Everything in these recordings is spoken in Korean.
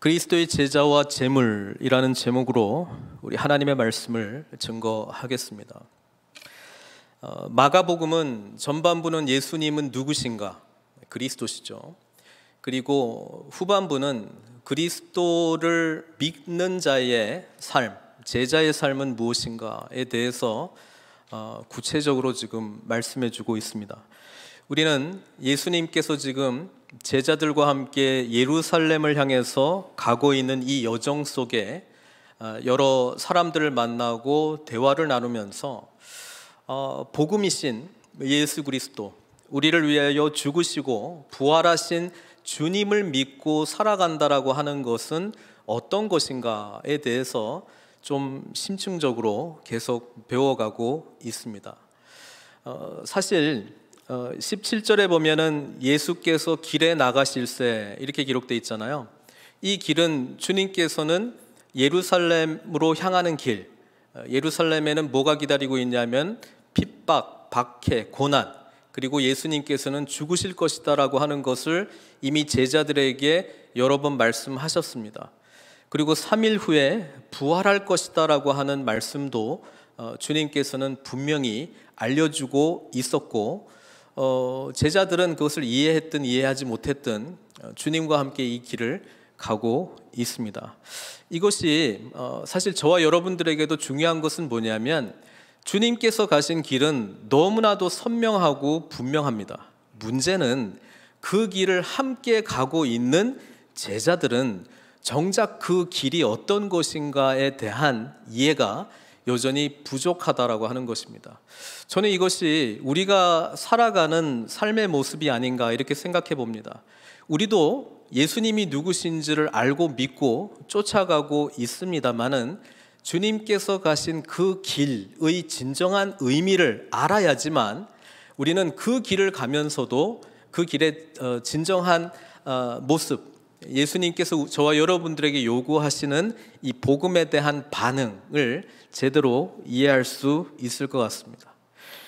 그리스도의 제자와 제물이라는 제목으로 우리 하나님의 말씀을 증거하겠습니다. 어, 마가복음은 전반부는 예수님은 누구신가? 그리스도시죠. 그리고 후반부는 그리스도를 믿는 자의 삶, 제자의 삶은 무엇인가에 대해서 어, 구체적으로 지금 말씀해 주고 있습니다. 우리는 예수님께서 지금 제자들과 함께 예루살렘을 향해서 가고 있는 이 여정 속에 아, 여러 사람들을 만나고 대화를 나누면서 어, 복음이신 예수 그리스도 우리를 위하여 죽으시고 부활하신 주님을 믿고 살아간다라고 하는 것은 어떤 것인가에 대해서 좀 심층적으로 계속 배워가고 있습니다. 어, 사실 17절에 어, 보면은 예수께서 길에 나가실세 이렇게 기록돼 있잖아요. 이 길은 주님께서는 예루살렘으로 향하는 길. 어, 예루살렘에는 뭐가 기다리고 있냐면 핍박, 박해, 고난, 그리고 예수님께서는 죽으실 것이다라고 하는 것을 이미 제자들에게 여러 번 말씀하셨습니다. 그리고 3일 후에 부활할 것이다라고 하는 말씀도 어, 주님께서는 분명히 알려주고 있었고 어, 제자들은 그것을 이해했든 이해하지 못했든 어, 주님과 함께 이 길을 가고 있습니다. 이것이 어, 사실 저와 여러분들에게도 중요한 것은 뭐냐면 주님께서 가신 길은 너무나도 선명하고 분명합니다. 문제는 그 길을 함께 가고 있는 제자들은 정작 그 길이 어떤 것인가에 대한 이해가 여전히 부족하다라고 하는 것입니다. 저는 이것이 우리가 살아가는 삶의 모습이 아닌가 이렇게 생각해 봅니다. 우리도 예수님이 누구신지를 알고 믿고 쫓아가고 있습니다만은 주님께서 가신 그 길의 진정한 의미를 알아야지만 우리는 그 길을 가면서도 그 길의 어, 진정한 어, 모습, 예수님께서 저와 여러분들에게 요구하시는 이 복음에 대한 반응을 제대로 이해할 수 있을 것 같습니다.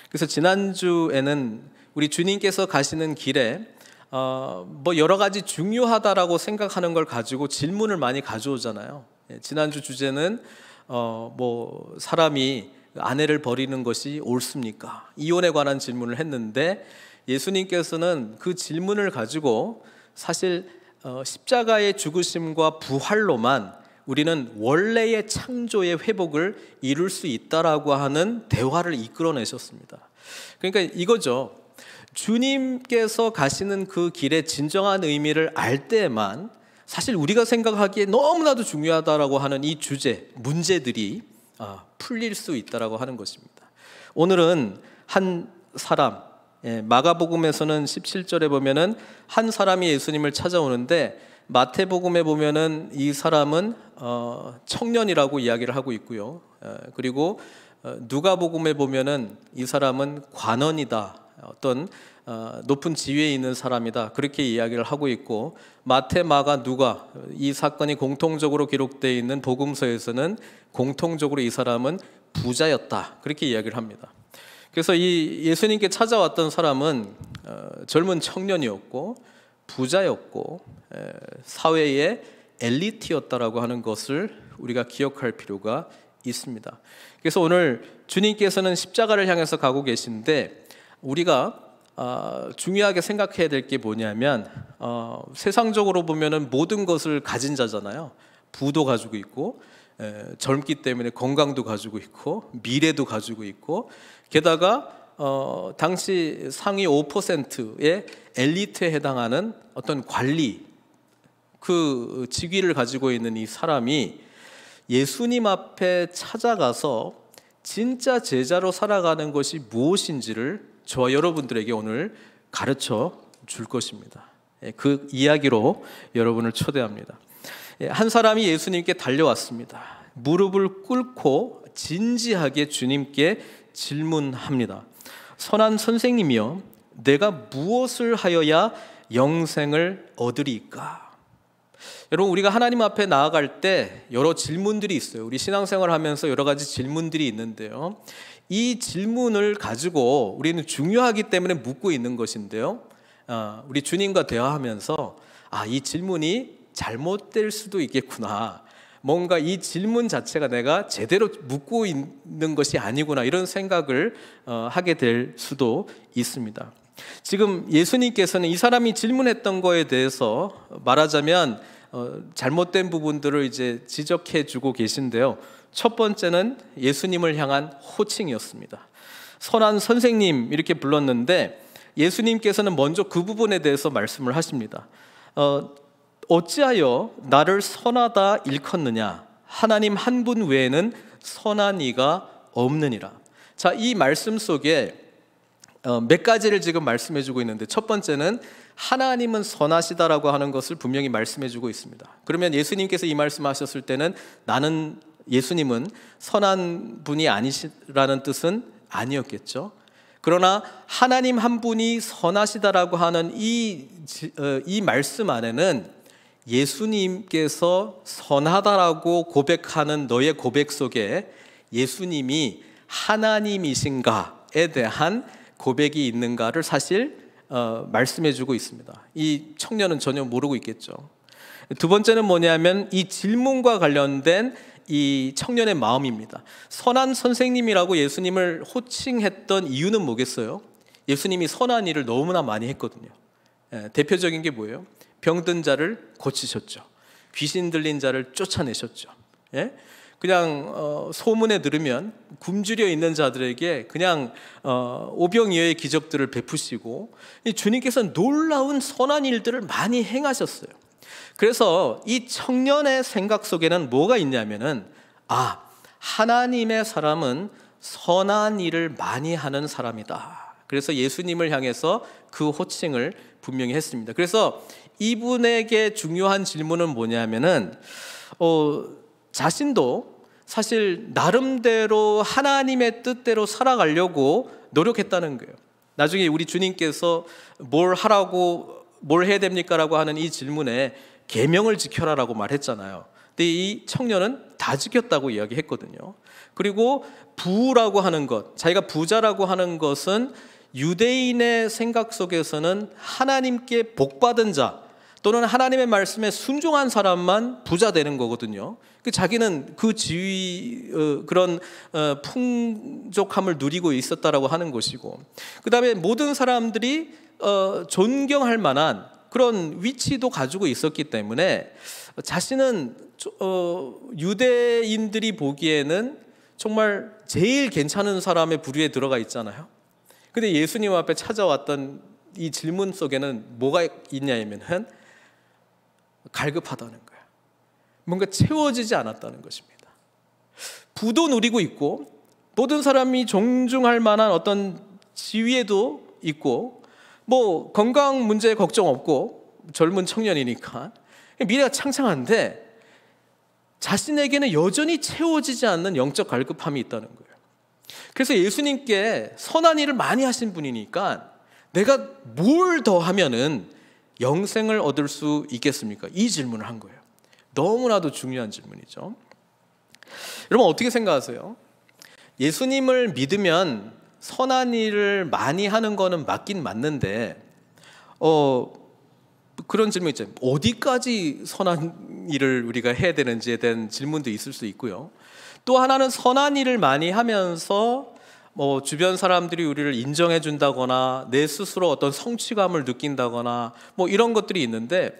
그래서 지난주에는 우리 주님께서 가시는 길에 어, 뭐 여러 가지 중요하다라고 생각하는 걸 가지고 질문을 많이 가져오잖아요. 예, 지난주 주제는 어, 뭐 사람이 아내를 버리는 것이 옳습니까? 이혼에 관한 질문을 했는데 예수님께서는 그 질문을 가지고 사실 어, 십자가의 죽으심과 부활로만 우리는 원래의 창조의 회복을 이룰 수 있다라고 하는 대화를 이끌어내셨습니다. 그러니까 이거죠. 주님께서 가시는 그 길의 진정한 의미를 알 때만 사실 우리가 생각하기에 너무나도 중요하다라고 하는 이 주제, 문제들이 아, 풀릴 수 있다라고 하는 것입니다. 오늘은 한 사람, 예, 마가복음에서는 17절에 보면은 한 사람이 예수님을 찾아오는데 마태복음에 보면은 이 사람은 어, 청년이라고 이야기를 하고 있고요. 예, 그리고 어, 누가복음에 보면은 이 사람은 관원이다. 어떤 어, 높은 지위에 있는 사람이다 그렇게 이야기를 하고 있고 마태, 마가, 누가 이 사건이 공통적으로 기록되어 있는 복음서에서는 공통적으로 이 사람은 부자였다 그렇게 이야기를 합니다. 그래서 이 예수님께 찾아왔던 사람은 어, 젊은 청년이었고 부자였고 사회의 엘리트였다라고 하는 것을 우리가 기억할 필요가 있습니다. 그래서 오늘 주님께서는 십자가를 향해서 가고 계신데 우리가 아, 중요하게 생각해야 될 게 뭐냐면 어, 세상적으로 보면은 모든 것을 가진 자잖아요. 부도 가지고 있고 젊기 때문에 건강도 가지고 있고 미래도 가지고 있고 게다가 어, 당시 상위 5%의 엘리트에 해당하는 어떤 관리 그 직위를 가지고 있는 이 사람이 예수님 앞에 찾아가서 진짜 제자로 살아가는 것이 무엇인지를 저와 여러분들에게 오늘 가르쳐 줄 것입니다. 예, 그 이야기로 여러분을 초대합니다. 예, 한 사람이 예수님께 달려왔습니다. 무릎을 꿇고 진지하게 주님께 질문합니다. 선한 선생님이여, 내가 무엇을 하여야 영생을 얻으리까? 여러분 우리가 하나님 앞에 나아갈 때 여러 질문들이 있어요. 우리 신앙생활 하면서 여러 가지 질문들이 있는데요. 이 질문을 가지고 우리는 중요하기 때문에 묻고 있는 것인데요. 아, 우리 주님과 대화하면서 아, 이 질문이 잘못될 수도 있겠구나. 뭔가 이 질문 자체가 내가 제대로 묻고 있는 것이 아니구나 이런 생각을 어, 하게 될 수도 있습니다. 지금 예수님께서는 이 사람이 질문했던 거에 대해서 말하자면 어, 잘못된 부분들을 이제 지적해 주고 계신데요. 첫 번째는 예수님을 향한 호칭이었습니다. 선한 선생님 이렇게 불렀는데 예수님께서는 먼저 그 부분에 대해서 말씀을 하십니다. 어, 어찌하여 나를 선하다 일컫느냐? 하나님 한 분 외에는 선한 이가 없느니라. 자, 이 말씀 속에 어, 몇 가지를 지금 말씀해주고 있는데 첫 번째는 하나님은 선하시다라고 하는 것을 분명히 말씀해주고 있습니다. 그러면 예수님께서 이 말씀하셨을 때는 나는 예수님은 선한 분이 아니시라는 뜻은 아니었겠죠. 그러나 하나님 한 분이 선하시다라고 하는 이, 어, 이 말씀 안에는 예수님께서 선하다라고 고백하는 너의 고백 속에 예수님이 하나님이신가에 대한 고백이 있는가를 사실 어, 말씀해주고 있습니다. 이 청년은 전혀 모르고 있겠죠. 두 번째는 뭐냐면 이 질문과 관련된 이 청년의 마음입니다. 선한 선생님이라고 예수님을 호칭했던 이유는 뭐겠어요? 예수님이 선한 일을 너무나 많이 했거든요. 예, 대표적인 게 뭐예요? 병든 자를 고치셨죠. 귀신 들린 자를 쫓아내셨죠. 예? 그냥 어, 소문에 들으면 굶주려 있는 자들에게 그냥 어, 오병이어의 기적들을 베푸시고 주님께서는 놀라운 선한 일들을 많이 행하셨어요. 그래서 이 청년의 생각 속에는 뭐가 있냐면은 아 하나님의 사람은 선한 일을 많이 하는 사람이다. 그래서 예수님을 향해서 그 호칭을 분명히 했습니다. 그래서 이분에게 중요한 질문은 뭐냐면은 어, 자신도 사실 나름대로 하나님의 뜻대로 살아가려고 노력했다는 거예요. 나중에 우리 주님께서 뭘 하라고 뭘 해야 됩니까라고 하는 이 질문에 계명을 지켜라라고 말했잖아요. 근데 이 청년은 다 지켰다고 이야기했거든요. 그리고 부라고 하는 것, 자기가 부자라고 하는 것은 유대인의 생각 속에서는 하나님께 복받은 자, 또는 하나님의 말씀에 순종한 사람만 부자 되는 거거든요. 그 자기는 그 지위 어, 그런 어, 풍족함을 누리고 있었다라고 하는 것이고, 그 다음에 모든 사람들이 어, 존경할 만한 그런 위치도 가지고 있었기 때문에 자신은 유대인들이 보기에는 정말 제일 괜찮은 사람의 부류에 들어가 있잖아요. 근데 예수님 앞에 찾아왔던 이 질문 속에는 뭐가 있냐면은 갈급하다는 거야. 뭔가 채워지지 않았다는 것입니다. 부도 누리고 있고 모든 사람이 존중할 만한 어떤 지위에도 있고 뭐 건강 문제 걱정 없고 젊은 청년이니까 미래가 창창한데 자신에게는 여전히 채워지지 않는 영적 갈급함이 있다는 거예요. 그래서 예수님께 선한 일을 많이 하신 분이니까 내가 뭘 더 하면은 영생을 얻을 수 있겠습니까? 이 질문을 한 거예요. 너무나도 중요한 질문이죠. 여러분 어떻게 생각하세요? 예수님을 믿으면 선한 일을 많이 하는 거는 맞긴 맞는데 어 그런 질문 있죠. 어디까지 선한 일을 우리가 해야 되는지에 대한 질문도 있을 수 있고요. 또 하나는 선한 일을 많이 하면서 뭐 주변 사람들이 우리를 인정해 준다거나 내 스스로 어떤 성취감을 느낀다거나 뭐 이런 것들이 있는데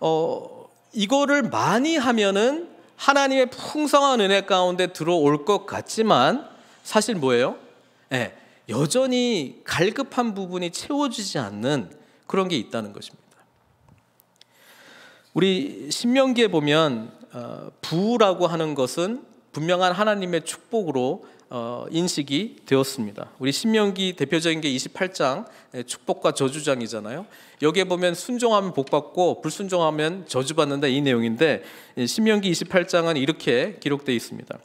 어 이거를 많이 하면은 하나님의 풍성한 은혜 가운데 들어올 것 같지만 사실 뭐예요? 예. 네, 여전히 갈급한 부분이 채워지지 않는 그런 게 있다는 것입니다. 우리 신명기에 보면 어, 부라고 하는 것은 분명한 하나님의 축복으로 어, 인식이 되었습니다. 우리 신명기 대표적인 게 28장 예, 축복과 저주장이잖아요. 여기에 보면 순종하면 복받고 불순종하면 저주받는다 이 내용인데 신명기 28장은 이렇게 기록되 있습니다.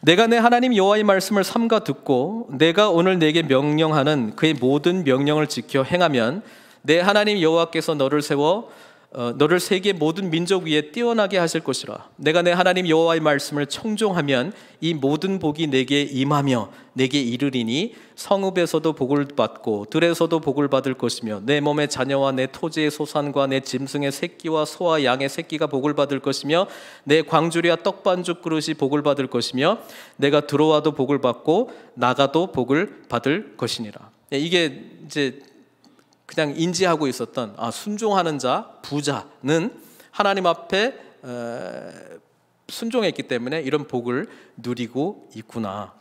내가 내 하나님 여호와의 말씀을 삼가 듣고 내가 오늘 내게 명령하는 그의 모든 명령을 지켜 행하면 내 하나님 여호와께서 너를 세워 어, 너를 세계 모든 민족 위에 뛰어나게 하실 것이라 내가 내 하나님 여호와의 말씀을 청종하면 이 모든 복이 내게 임하며 내게 이르리니 성읍에서도 복을 받고 들에서도 복을 받을 것이며 내 몸의 자녀와 내 토지의 소산과 내 짐승의 새끼와 소와 양의 새끼가 복을 받을 것이며 내 광주리와 떡반죽 그릇이 복을 받을 것이며 내가 들어와도 복을 받고 나가도 복을 받을 것이니라 예, 이게 이제 그냥 인지하고 있었던 아, 순종하는 자, 부자는 하나님 앞에 에, 순종했기 때문에 이런 복을 누리고 있구나.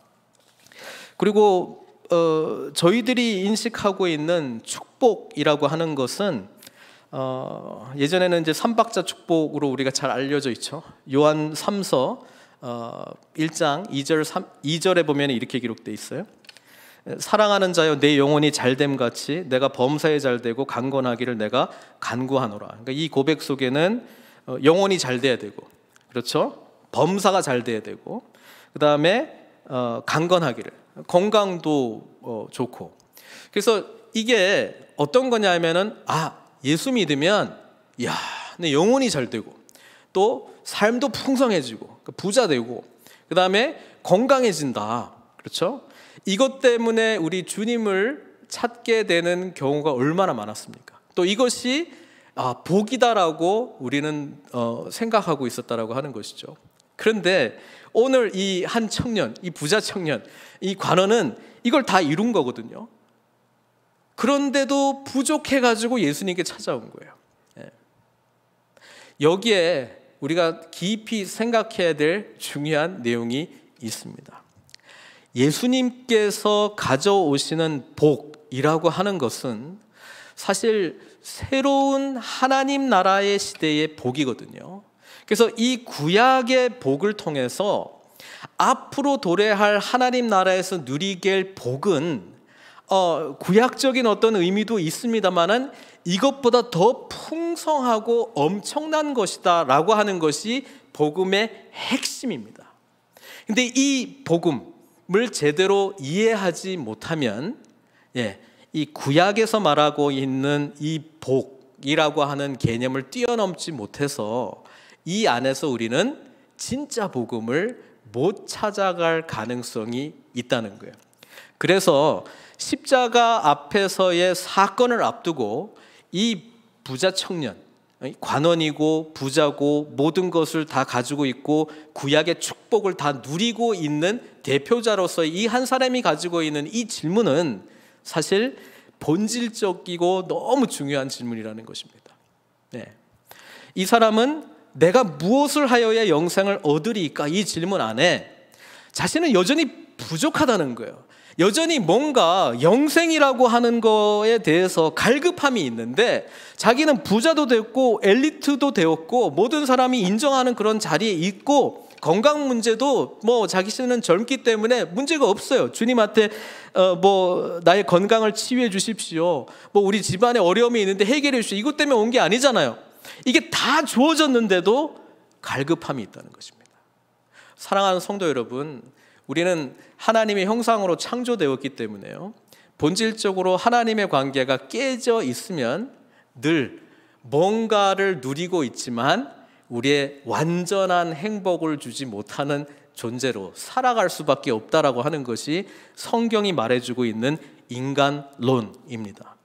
그리고 어, 저희들이 인식하고 있는 축복이라고 하는 것은 어, 예전에는 이제 삼박자 축복으로 우리가 잘 알려져 있죠. 요한 3서 어, 1장 2절 3, 2절에 보면 이렇게 기록돼 있어요. 사랑하는 자여 내 영혼이 잘 됨 같이 내가 범사에 잘되고 강건하기를 내가 간구하노라. 그러니까 이 고백 속에는 어, 영혼이 잘 돼야 되고 그렇죠? 범사가 잘 돼야 되고 그다음에 어, 강건하기를 건강도 어, 좋고 그래서 이게 어떤 거냐면은 아 예수 믿으면 야내 영혼이 잘 되고 또 삶도 풍성해지고 그러니까 부자 되고 그 다음에 건강해진다 그렇죠 이것 때문에 우리 주님을 찾게 되는 경우가 얼마나 많았습니까? 또 이것이 아, 복이다라고 우리는 어, 생각하고 있었다라고 하는 것이죠. 그런데 오늘 이 한 청년, 이 부자 청년, 이 관원은 이걸 다 이룬 거거든요. 그런데도 부족해가지고 예수님께 찾아온 거예요. 예. 여기에 우리가 깊이 생각해야 될 중요한 내용이 있습니다. 예수님께서 가져오시는 복이라고 하는 것은 사실 새로운 하나님 나라의 시대의 복이거든요. 그래서 이 구약의 복을 통해서 앞으로 도래할 하나님 나라에서 누리게 복은 어, 구약적인 어떤 의미도 있습니다만은 이것보다 더 풍성하고 엄청난 것이다라고 하는 것이 복음의 핵심입니다. 근데 이 복음 말씀을 제대로 이해하지 못하면 예, 이 구약에서 말하고 있는 이 복이라고 하는 개념을 뛰어넘지 못해서 이 안에서 우리는 진짜 복음을 못 찾아갈 가능성이 있다는 거예요. 그래서 십자가 앞에서의 사건을 앞두고 이 부자 청년 관원이고 부자고 모든 것을 다 가지고 있고 구약의 축복을 다 누리고 있는 대표자로서 이 한 사람이 가지고 있는 이 질문은 사실 본질적이고 너무 중요한 질문이라는 것입니다. 네. 이 사람은 내가 무엇을 하여야 영생을 얻으리까 이 질문 안에 자신은 여전히 부족하다는 거예요. 여전히 뭔가 영생이라고 하는 거에 대해서 갈급함이 있는데 자기는 부자도 됐고 엘리트도 되었고 모든 사람이 인정하는 그런 자리에 있고 건강 문제도 뭐 자기는 젊기 때문에 문제가 없어요. 주님한테 어뭐 나의 건강을 치유해 주십시오. 뭐 우리 집안에 어려움이 있는데 해결해 주십시오. 이것 때문에 온 게 아니잖아요. 이게 다 주어졌는데도 갈급함이 있다는 것입니다. 사랑하는 성도 여러분, 우리는 하나님의 형상으로 창조되었기 때문에요. 본질적으로 하나님의 관계가 깨져 있으면 늘 뭔가를 누리고 있지만 우리의 완전한 행복을 주지 못하는 존재로 살아갈 수밖에 없다라고 하는 것이 성경이 말해주고 있는 인간론입니다.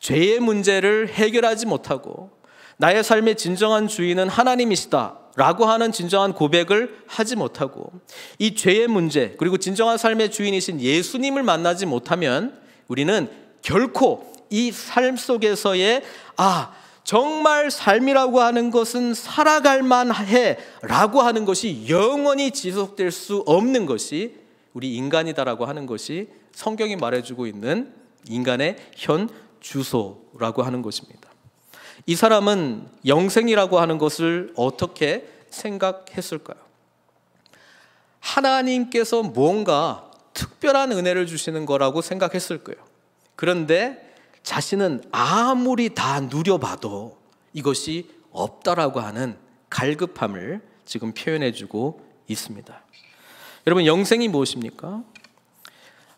죄의 문제를 해결하지 못하고 나의 삶의 진정한 주인은 하나님이시다. 라고 하는 진정한 고백을 하지 못하고 이 죄의 문제 그리고 진정한 삶의 주인이신 예수님을 만나지 못하면 우리는 결코 이 삶 속에서의 아 정말 삶이라고 하는 것은 살아갈 만해 라고 하는 것이 영원히 지속될 수 없는 것이 우리 인간이다라고 하는 것이 성경이 말해주고 있는 인간의 현 주소라고 하는 것입니다. 이 사람은 영생이라고 하는 것을 어떻게 생각했을까요? 하나님께서 뭔가 특별한 은혜를 주시는 거라고 생각했을 거예요. 그런데 자신은 아무리 다 누려봐도 이것이 없다라고 하는 갈급함을 지금 표현해주고 있습니다. 여러분, 영생이 무엇입니까?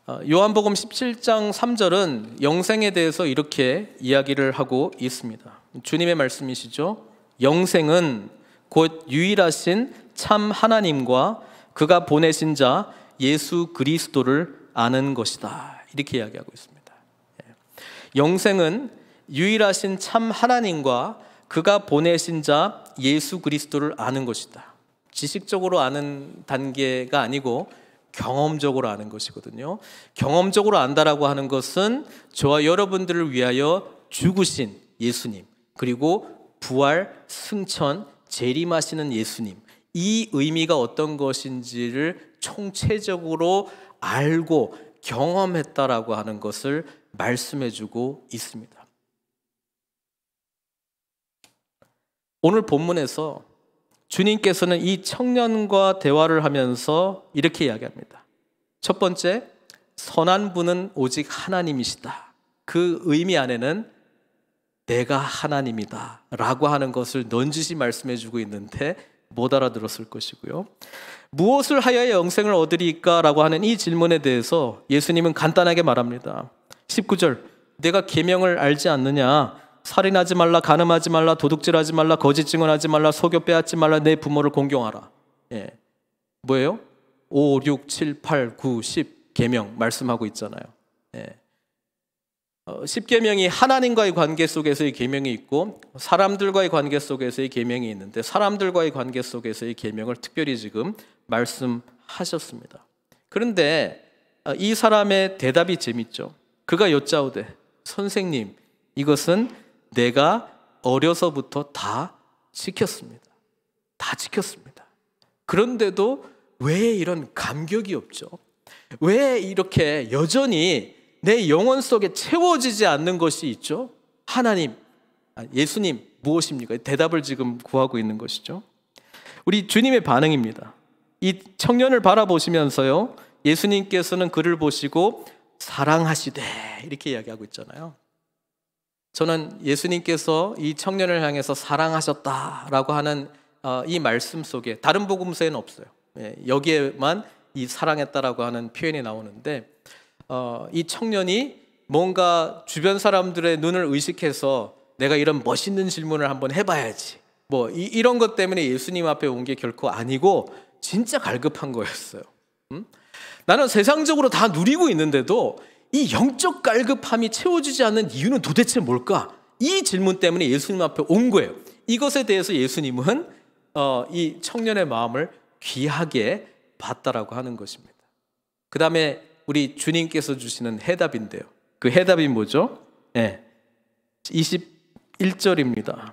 어, 요한복음 17장 3절은 영생에 대해서 이렇게 이야기를 하고 있습니다. 주님의 말씀이시죠. 영생은 곧 유일하신 참 하나님과 그가 보내신 자 예수 그리스도를 아는 것이다. 이렇게 이야기하고 있습니다. 예. 영생은 유일하신 참 하나님과 그가 보내신 자 예수 그리스도를 아는 것이다. 지식적으로 아는 단계가 아니고 경험적으로 아는 것이거든요. 경험적으로 안다라고 하는 것은 저와 여러분들을 위하여 죽으신 예수님, 그리고 부활, 승천, 재림하시는 예수님. 이 의미가 어떤 것인지를 총체적으로 알고 경험했다라고 하는 것을 말씀해 주고 있습니다. 오늘 본문에서 주님께서는 이 청년과 대화를 하면서 이렇게 이야기합니다. 첫 번째, 선한 분은 오직 하나님이시다. 그 의미 안에는 내가 하나님이다 라고 하는 것을 넌지시 말씀해 주고 있는데 못 알아들었을 것이고요. 무엇을 하여야 영생을 얻으리까? 라고 하는 이 질문에 대해서 예수님은 간단하게 말합니다. 19절, 내가 계명을 알지 않느냐? 살인하지 말라, 간음하지 말라, 도둑질하지 말라, 거짓 증언하지 말라, 속여 빼앗지 말라, 내 부모를 공경하라. 예. 뭐예요? 5, 6, 7, 8, 9, 10 계명 말씀하고 있잖아요. 예. 어, 십계명이 하나님과의 관계 속에서의 계명이 있고 사람들과의 관계 속에서의 계명이 있는데 사람들과의 관계 속에서의 계명을 특별히 지금 말씀하셨습니다. 그런데 어, 이 사람의 대답이 재밌죠. 그가 여짜오되 선생님 이것은 내가 어려서부터 다 지켰습니다. 다 지켰습니다. 그런데도 왜 이런 감격이 없죠? 왜 이렇게 여전히 내 영혼 속에 채워지지 않는 것이 있죠. 하나님, 아, 예수님 무엇입니까? 대답을 지금 구하고 있는 것이죠. 우리 주님의 반응입니다. 이 청년을 바라보시면서요. 예수님께서는 그를 보시고 사랑하시되 이렇게 이야기하고 있잖아요. 저는 예수님께서 이 청년을 향해서 사랑하셨다라고 하는 어, 이 말씀 속에 다른 복음서에는 없어요. 예, 여기에만 이 사랑했다라고 하는 표현이 나오는데 어, 이 청년이 뭔가 주변 사람들의 눈을 의식해서 내가 이런 멋있는 질문을 한번 해봐야지. 뭐 이, 런것 때문에 예수님 앞에 온 게 결코 아니고 진짜 갈급한 거였어요. 음? 나는 세상적으로 다 누리고 있는데도 이 영적 갈급함이 채워지지 않는 이유는 도대체 뭘까? 이 질문 때문에 예수님 앞에 온 거예요. 이것에 대해서 예수님은 어, 이 청년의 마음을 귀하게 봤다라고 하는 것입니다. 그 다음에 우리 주님께서 주시는 해답인데요. 그 해답이 뭐죠? 예. 21절입니다.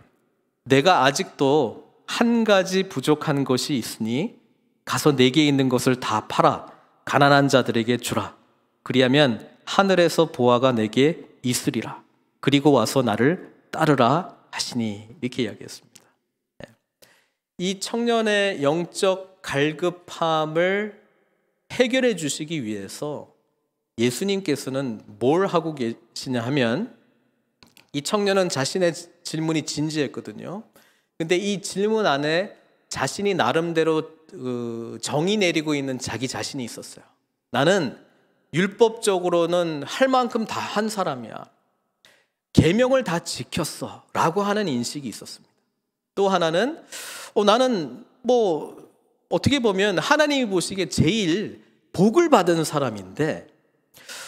내가 아직도 한 가지 부족한 것이 있으니 가서 내게 있는 것을 다 팔아 가난한 자들에게 주라. 그리하면 하늘에서 보아가 내게 있으리라. 그리고 와서 나를 따르라 하시니 이렇게 이야기했습니다. 예. 이 청년의 영적 갈급함을 해결해 주시기 위해서 예수님께서는 뭘 하고 계시냐 하면 이 청년은 자신의 질문이 진지했거든요. 근데 이 질문 안에 자신이 나름대로 그, 정의 내리고 있는 자기 자신이 있었어요. 나는 율법적으로는 할 만큼 다 한 사람이야. 계명을 다 지켰어라고 하는 인식이 있었습니다. 또 하나는 어, 나는 뭐 어떻게 보면 하나님이 보시기에 제일 복을 받은 사람인데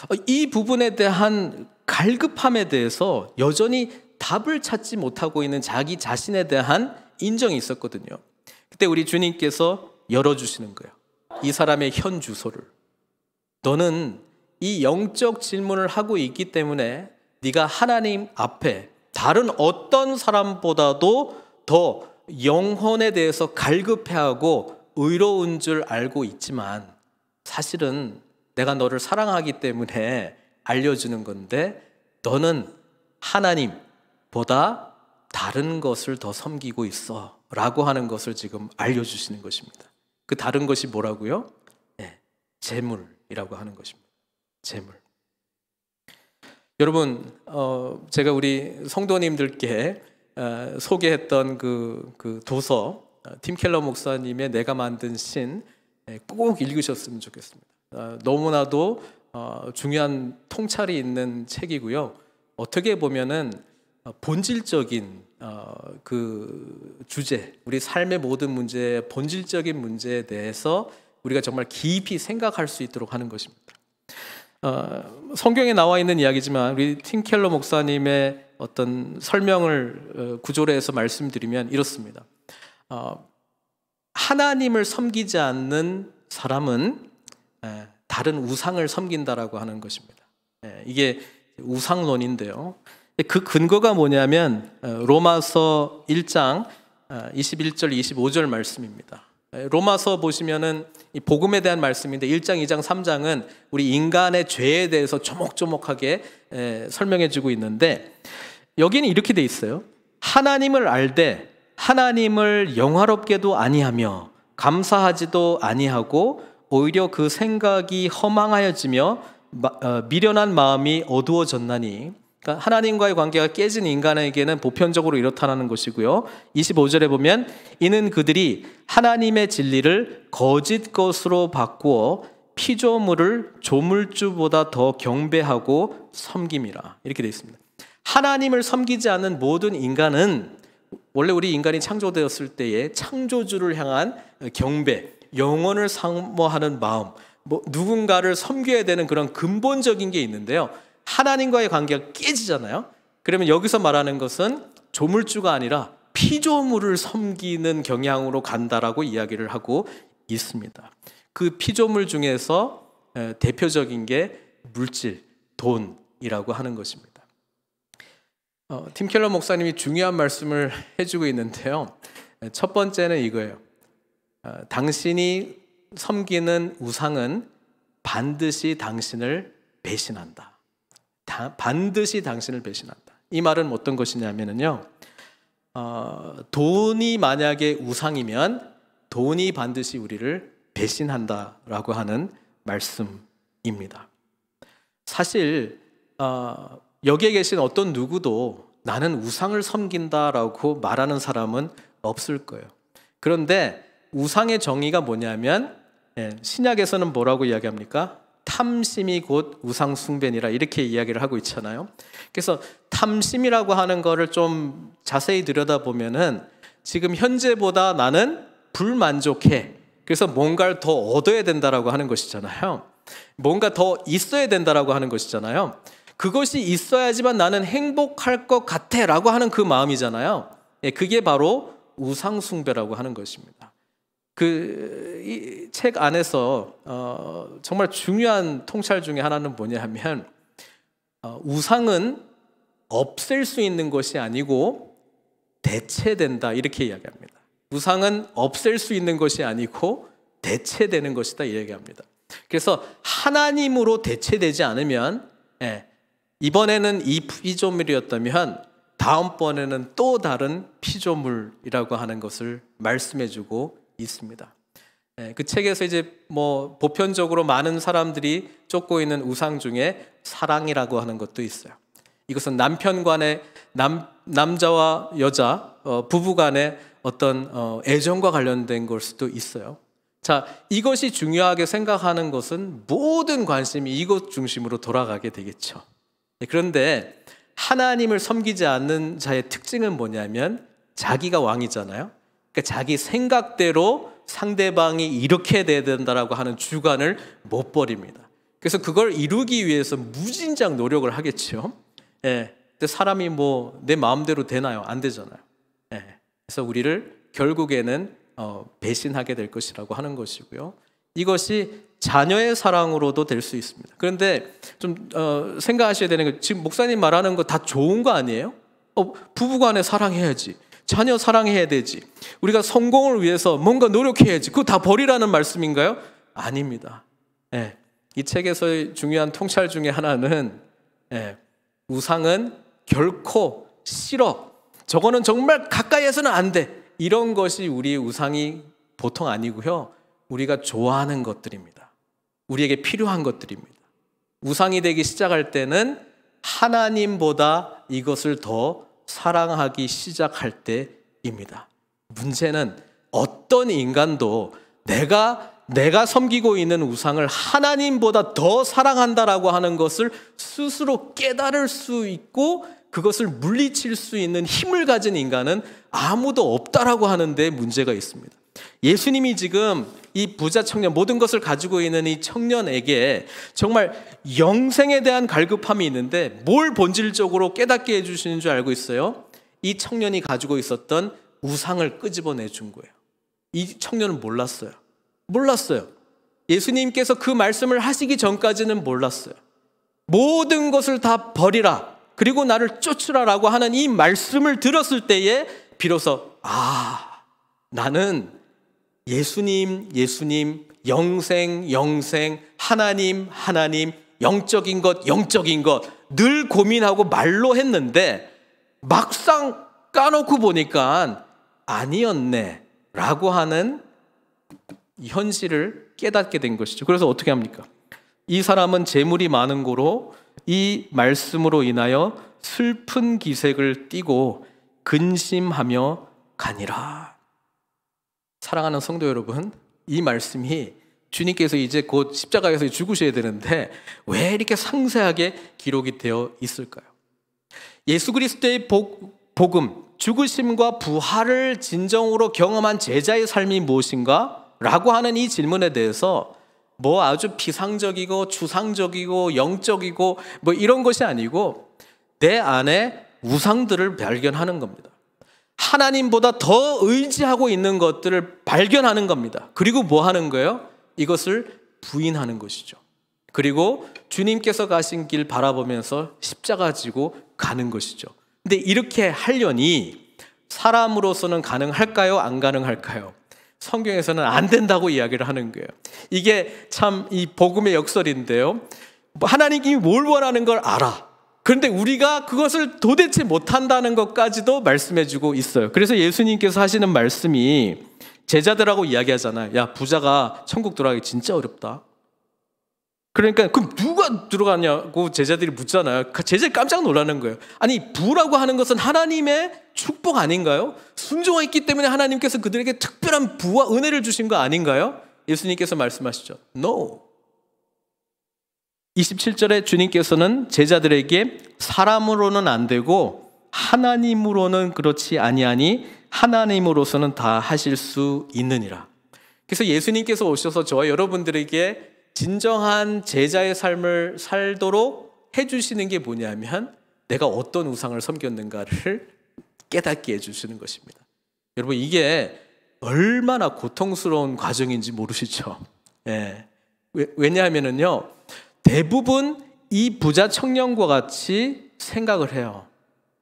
어, 이 부분에 대한 갈급함에 대해서 여전히 답을 찾지 못하고 있는 자기 자신에 대한 인정이 있었거든요. 그때 우리 주님께서 열어주시는 거예요. 이 사람의 현 주소를. 너는 이 영적 질문을 하고 있기 때문에 네가 하나님 앞에 다른 어떤 사람보다도 더 영혼에 대해서 갈급해하고 의로운 줄 알고 있지만 사실은 내가 너를 사랑하기 때문에 알려주는 건데 너는 하나님보다 다른 것을 더 섬기고 있어 라고 하는 것을 지금 알려주시는 것입니다. 그 다른 것이 뭐라고요? 네, 재물이라고 하는 것입니다. 재물. 여러분, 어, 제가 우리 성도님들께 어, 소개했던 그, 그 도서, 어, 팀 켈러 목사님의 내가 만든 신, 네, 꼭 읽으셨으면 좋겠습니다. 아, 너무나도 어, 중요한 통찰이 있는 책이고요. 어떻게 보면은 어, 본질적인 어, 그 주제, 우리 삶의 모든 문제, 본질적인 문제에 대해서 우리가 정말 깊이 생각할 수 있도록 하는 것입니다. 성경에 나와 있는 이야기지만 우리 팀켈러 목사님의 어떤 설명을 구조로 해서 말씀드리면 이렇습니다. 하나님을 섬기지 않는 사람은 예, 다른 우상을 섬긴다라고 하는 것입니다. 예, 이게 우상론인데요. 그 근거가 뭐냐면 예, 로마서 1장 21절 25절 말씀입니다. 로마서 보시면은 복음에 대한 말씀인데 1장, 2장, 3장은 우리 인간의 죄에 대해서 조목조목하게 설명해 주고 있는데 여기는 이렇게 돼 있어요. 하나님을 알되 하나님을 영화롭게도 아니하며 감사하지도 아니하고 오히려 그 생각이 허망하여지며 어, 미련한 마음이 어두워졌나니 그러니까 하나님과의 관계가 깨진 인간에게는 보편적으로 이렇다는 것이고요. 25절에 보면 이는 그들이 하나님의 진리를 거짓 것으로 바꾸어 피조물을 조물주보다 더 경배하고 섬김이라 이렇게 되어 있습니다. 하나님을 섬기지 않는 모든 인간은 원래 우리 인간이 창조되었을 때에 창조주를 향한 경배, 영혼을 상모하는 마음, 뭐 누군가를 섬겨야 되는 그런 근본적인 게 있는데요. 하나님과의 관계가 깨지잖아요. 그러면 여기서 말하는 것은 조물주가 아니라 피조물을 섬기는 경향으로 간다라고 이야기를 하고 있습니다. 그 피조물 중에서 대표적인 게 물질, 돈이라고 하는 것입니다. 어, 팀 켈러 목사님이 중요한 말씀을 해주고 있는데요. 네, 첫 번째는 이거예요. 어, 당신이 섬기는 우상은 반드시 당신을 배신한다. 다, 반드시 당신을 배신한다. 이 말은 어떤 것이냐면요. 어, 돈이 만약에 우상이면 돈이 반드시 우리를 배신한다라고 하는 말씀입니다. 사실 어, 여기에 계신 어떤 누구도 나는 우상을 섬긴다라고 말하는 사람은 없을 거예요. 그런데 우상의 정의가 뭐냐면 예, 신약에서는 뭐라고 이야기합니까? 탐심이 곧 우상 숭배니라 이렇게 이야기를 하고 있잖아요. 그래서 탐심이라고 하는 거를 좀 자세히 들여다보면은 지금 현재보다 나는 불만족해. 그래서 뭔가를 더 얻어야 된다라고 하는 것이잖아요. 뭔가 더 있어야 된다라고 하는 것이잖아요. 그것이 있어야지만 나는 행복할 것 같아 라고 하는 그 마음이잖아요. 예, 그게 바로 우상숭배라고 하는 것입니다. 그 책 안에서 어 정말 중요한 통찰 중에 하나는 뭐냐 면어 우상은 없앨 수 있는 것이 아니고 대체된다 이렇게 이야기합니다. 우상은 없앨 수 있는 것이 아니고 대체되는 것이다 이야기합니다. 그래서 하나님으로 대체되지 않으면 예, 이번에는 이 피조물이었다면 다음번에는 또 다른 피조물이라고 하는 것을 말씀해주고 있습니다. 예, 그 책에서 이제 뭐 보편적으로 많은 사람들이 쫓고 있는 우상 중에 사랑이라고 하는 것도 있어요. 이것은 남편 간의 남, 남자와 여자, 어, 부부 간의 어떤 어, 애정과 관련된 걸 수도 있어요. 자, 이것이 중요하게 생각하는 것은 모든 관심이 이것 중심으로 돌아가게 되겠죠. 예, 그런데 하나님을 섬기지 않는 자의 특징은 뭐냐면 자기가 왕이잖아요. 그러니까 자기 생각대로 상대방이 이렇게 돼야 된다라고 하는 주관을 못 버립니다. 그래서 그걸 이루기 위해서 무진장 노력을 하겠죠. 예. 근데 사람이 뭐 내 마음대로 되나요? 안 되잖아요. 예. 그래서 우리를 결국에는 어, 배신하게 될 것이라고 하는 것이고요. 이것이 자녀의 사랑으로도 될 수 있습니다. 그런데 좀 어, 생각하셔야 되는 게 지금 목사님 말하는 거 다 좋은 거 아니에요? 어, 부부간에 사랑해야지. 자녀 사랑해야 되지. 우리가 성공을 위해서 뭔가 노력해야지. 그거 다 버리라는 말씀인가요? 아닙니다. 예. 이 책에서의 중요한 통찰 중에 하나는 예. 우상은 결코 싫어. 저거는 정말 가까이에서는 안 돼. 이런 것이 우리 우상이 보통 아니고요. 우리가 좋아하는 것들입니다. 우리에게 필요한 것들입니다. 우상이 되기 시작할 때는 하나님보다 이것을 더 사랑하기 시작할 때입니다. 문제는 어떤 인간도 내가 내가 섬기고 있는 우상을 하나님보다 더 사랑한다라고 하는 것을 스스로 깨달을 수 있고 그것을 물리칠 수 있는 힘을 가진 인간은 아무도 없다라고 하는데 문제가 있습니다. 예수님이 지금 이 부자 청년 모든 것을 가지고 있는 이 청년에게 정말 영생에 대한 갈급함이 있는데 뭘 본질적으로 깨닫게 해주시는 줄 알고 있어요? 이 청년이 가지고 있었던 우상을 끄집어내 준 거예요. 이 청년은 몰랐어요. 몰랐어요. 예수님께서 그 말씀을 하시기 전까지는 몰랐어요. 모든 것을 다 버리라. 그리고 나를 쫓으라라고 하는 이 말씀을 들었을 때에 비로소 아 나는 예수님, 예수님, 영생, 영생, 하나님, 하나님, 영적인 것, 영적인 것, 늘 고민하고 말로 했는데, 막상 까놓고 보니까 아니었네, 라고 하는 현실을 깨닫게 된 것이죠. 그래서 어떻게 합니까? 이 사람은 재물이 많은 고로 이 말씀으로 인하여 슬픈 기색을 띠고 근심하며 가니라. 사랑하는 성도 여러분, 이 말씀이 주님께서 이제 곧 십자가에서 죽으셔야 되는데 왜 이렇게 상세하게 기록이 되어 있을까요? 예수 그리스도의 복, 복음, 죽으심과 부활을 진정으로 경험한 제자의 삶이 무엇인가? 라고 하는 이 질문에 대해서 뭐 아주 비상적이고 추상적이고 영적이고 뭐 이런 것이 아니고 내 안에 우상들을 발견하는 겁니다. 하나님보다 더 의지하고 있는 것들을 발견하는 겁니다. 그리고 뭐 하는 거예요? 이것을 부인하는 것이죠. 그리고 주님께서 가신 길 바라보면서 십자가 지고 가는 것이죠. 근데 이렇게 하려니 사람으로서는 가능할까요? 안 가능할까요? 성경에서는 안 된다고 이야기를 하는 거예요. 이게 참 이 복음의 역설인데요. 하나님이 뭘 원하는 걸 알아. 그런데 우리가 그것을 도대체 못한다는 것까지도 말씀해주고 있어요. 그래서 예수님께서 하시는 말씀이 제자들하고 이야기하잖아요. 야, 부자가 천국 들어가기 진짜 어렵다. 그러니까 그럼 누가 들어가냐고 제자들이 묻잖아요. 그 제자들이 깜짝 놀라는 거예요. 아니 부라고 하는 것은 하나님의 축복 아닌가요? 순종했기 때문에 하나님께서 그들에게 특별한 부와 은혜를 주신 거 아닌가요? 예수님께서 말씀하시죠. No. 27절에 주님께서는 제자들에게 사람으로는 안 되고 하나님으로는 그렇지 아니하니 하나님으로서는 다 하실 수 있느니라. 그래서 예수님께서 오셔서 저와 여러분들에게 진정한 제자의 삶을 살도록 해주시는 게 뭐냐면 내가 어떤 우상을 섬겼는가를 깨닫게 해주시는 것입니다. 여러분 이게 얼마나 고통스러운 과정인지 모르시죠? 예. 왜, 냐하면요 대부분 이 부자 청년과 같이 생각을 해요.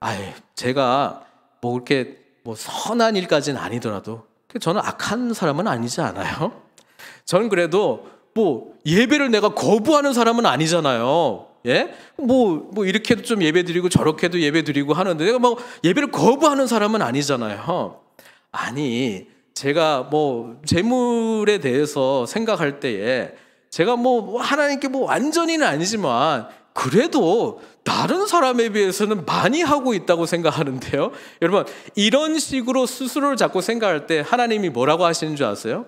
아유, 제가 뭐 그렇게 뭐 선한 일까지는 아니더라도 저는 악한 사람은 아니지 않아요? 저는 그래도 뭐 예배를 내가 거부하는 사람은 아니잖아요. 예? 뭐, 뭐 이렇게도 좀 예배 드리고 저렇게도 예배 드리고 하는데 내가 막 뭐 예배를 거부하는 사람은 아니잖아요. 아니, 제가 뭐 재물에 대해서 생각할 때에 제가 뭐 하나님께 뭐 완전히는 아니지만 그래도 다른 사람에 비해서는 많이 하고 있다고 생각하는데요. 여러분, 이런 식으로 스스로를 자꾸 생각할 때 하나님이 뭐라고 하시는 줄 아세요?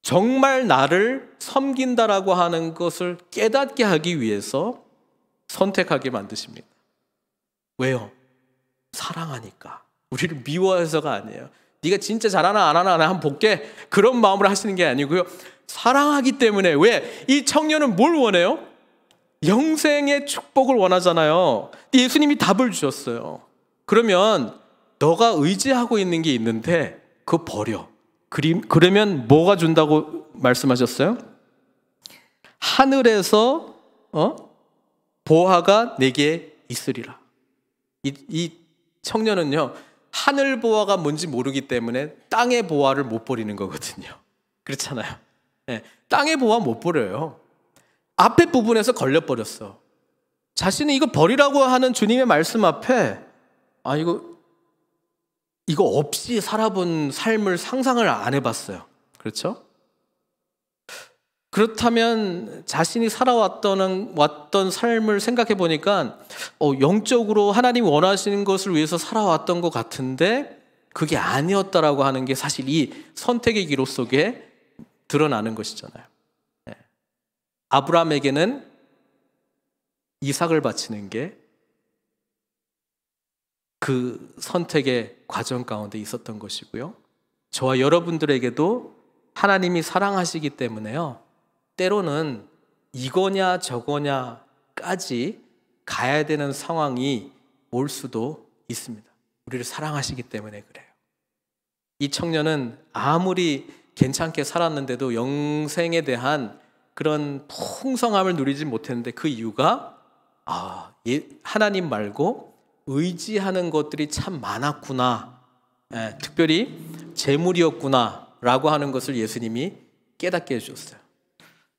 정말 나를 섬긴다라고 하는 것을 깨닫게 하기 위해서 선택하게 만드십니다. 왜요? 사랑하니까. 우리를 미워해서가 아니에요. 네가 진짜 잘하나 안 하나 나 한번 볼게. 그런 마음으로 하시는 게 아니고요. 사랑하기 때문에 왜 이 청년은 뭘 원해요? 영생의 축복을 원하잖아요. 예수님이 답을 주셨어요. 그러면 너가 의지하고 있는 게 있는데 그거 버려. 그러면 뭐가 준다고 말씀하셨어요? 하늘에서 어? 보화가 내게 있으리라. 이, 이 청년은요 하늘 보화가 뭔지 모르기 때문에 땅의 보화를 못 버리는 거거든요. 그렇잖아요. 네. 땅의 보화 못 버려요. 앞에 부분에서 걸려버렸어. 자신은 이거 버리라고 하는 주님의 말씀 앞에 아 이거 이거 없이 살아본 삶을 상상을 안 해봤어요. 그렇죠? 그렇다면 자신이 살아왔던 왔던 삶을 생각해 보니까 어, 영적으로 하나님 원하시는 것을 위해서 살아왔던 것 같은데 그게 아니었다라고 하는 게 사실 이 선택의 기록 속에 드러나는 것이잖아요. 네. 아브라함에게는 이삭을 바치는 게 그 선택의 과정 가운데 있었던 것이고요. 저와 여러분들에게도 하나님이 사랑하시기 때문에요. 때로는 이거냐 저거냐까지 가야 되는 상황이 올 수도 있습니다. 우리를 사랑하시기 때문에 그래요. 이 청년은 아무리 괜찮게 살았는데도 영생에 대한 그런 풍성함을 누리지 못했는데 그 이유가 아, 예, 하나님 말고 의지하는 것들이 참 많았구나. 예, 특별히 재물이었구나. 라고 하는 것을 예수님이 깨닫게 해주셨어요.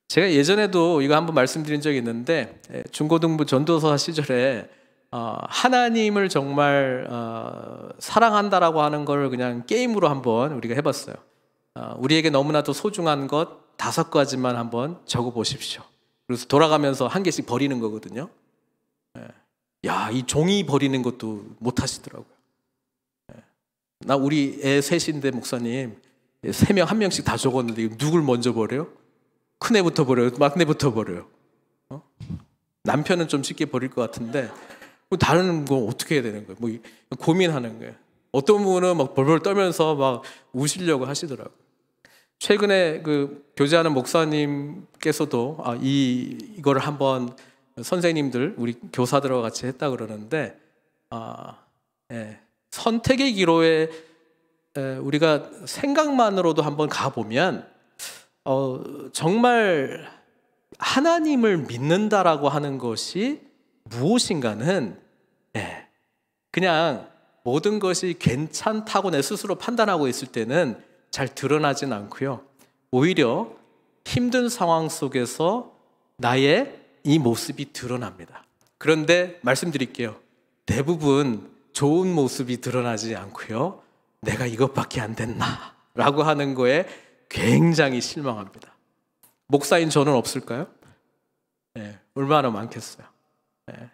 제가 예전에도 이거 한번 말씀드린 적이 있는데 예, 중고등부 전도사 시절에 어, 하나님을 정말 어, 사랑한다라고 하는 걸 그냥 게임으로 한번 우리가 해봤어요. 어, 우리에게 너무나도 소중한 것 다섯 가지만 한번 적어 보십시오. 그래서 돌아가면서 한 개씩 버리는 거거든요. 예. 야, 이 종이 버리는 것도 못 하시더라고요. 예. 나 우리 애 셋인데 목사님 세 명 한 명씩 다 적었는데 누굴 먼저 버려요? 큰애부터 버려요. 막내부터 버려요. 어? 남편은 좀 쉽게 버릴 것 같은데 뭐 다른 거 어떻게 해야 되는 거예요? 뭐 고민하는 거예요. 어떤 분은 막 벌벌 떨면서 막 우시려고 하시더라고요. 최근에 그 교제하는 목사님께서도 아, 이이거 한번 선생님들 우리 교사들과 같이 했다 그러는데 아, 예. 선택의 기로에 예, 우리가 생각만으로도 한번 가 보면 어, 정말 하나님을 믿는다라고 하는 것이 무엇인가는 예, 그냥 모든 것이 괜찮다고 내 스스로 판단하고 있을 때는 잘 드러나진 않고요. 오히려 힘든 상황 속에서 나의 이 모습이 드러납니다. 그런데 말씀드릴게요. 대부분 좋은 모습이 드러나지 않고요. 내가 이것밖에 안 됐나 라고 하는 거에 굉장히 실망합니다. 목사인 저는 없을까요? 예, 얼마나 많겠어요. 예.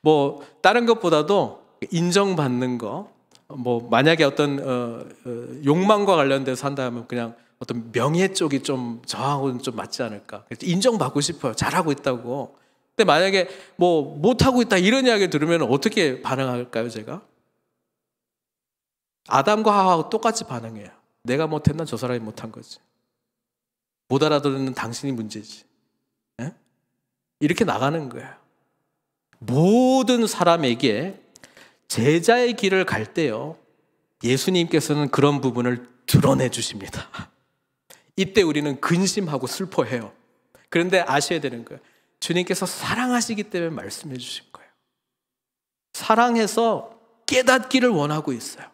뭐 다른 것보다도 인정받는 거, 뭐 만약에 어떤 어, 어, 욕망과 관련돼서 한다면 그냥 어떤 명예 쪽이 좀 저하고는 좀 맞지 않을까. 인정받고 싶어요. 잘하고 있다고. 근데 만약에 뭐 못하고 있다 이런 이야기 들으면 어떻게 반응할까요, 제가? 아담과 하하고 똑같이 반응해요. 내가 못했나 저 사람이 못한 거지. 못알아들은 당신이 문제지. 에? 예? 이렇게 나가는 거야. 모든 사람에게 제자의 길을 갈 때요. 예수님께서는 그런 부분을 드러내 주십니다. 이때 우리는 근심하고 슬퍼해요. 그런데 아셔야 되는 거예요. 주님께서 사랑하시기 때문에 말씀해 주신 거예요. 사랑해서 깨닫기를 원하고 있어요.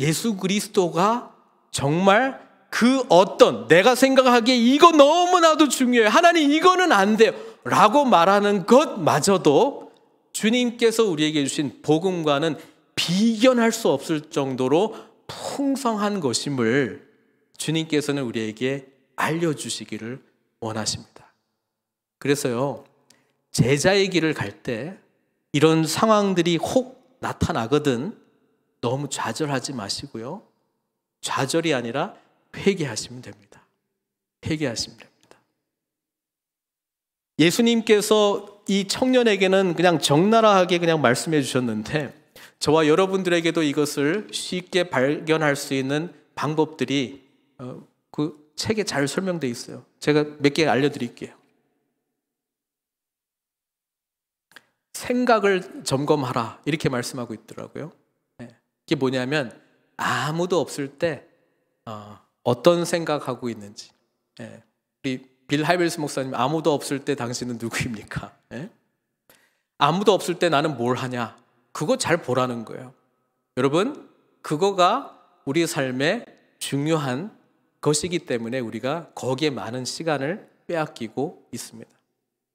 예수 그리스도가 정말 그 어떤 내가 생각하기에 이거 너무나도 중요해. 하나님 이거는 안 돼요. 라고 말하는 것마저도 주님께서 우리에게 주신 복음과는 비견할 수 없을 정도로 풍성한 것임을 주님께서는 우리에게 알려주시기를 원하십니다. 그래서요, 제자의 길을 갈 때 이런 상황들이 혹 나타나거든 너무 좌절하지 마시고요. 좌절이 아니라 회개하시면 됩니다. 회개하시면 됩니다. 예수님께서 이 청년에게는 그냥 적나라하게 그냥 말씀해 주셨는데 저와 여러분들에게도 이것을 쉽게 발견할 수 있는 방법들이 어, 그 책에 잘 설명되어 있어요. 제가 몇 개 알려드릴게요. 생각을 점검하라 이렇게 말씀하고 있더라고요. 이게 네. 뭐냐면 아무도 없을 때 어, 떤 생각하고 있는지 예. 우리 빌하이빌스 목사님 아무도 없을 때 당신은 누구입니까? 예? 아무도 없을 때 나는 뭘 하냐? 그거 잘 보라는 거예요. 여러분 그거가 우리 삶의 중요한 것이기 때문에 우리가 거기에 많은 시간을 빼앗기고 있습니다.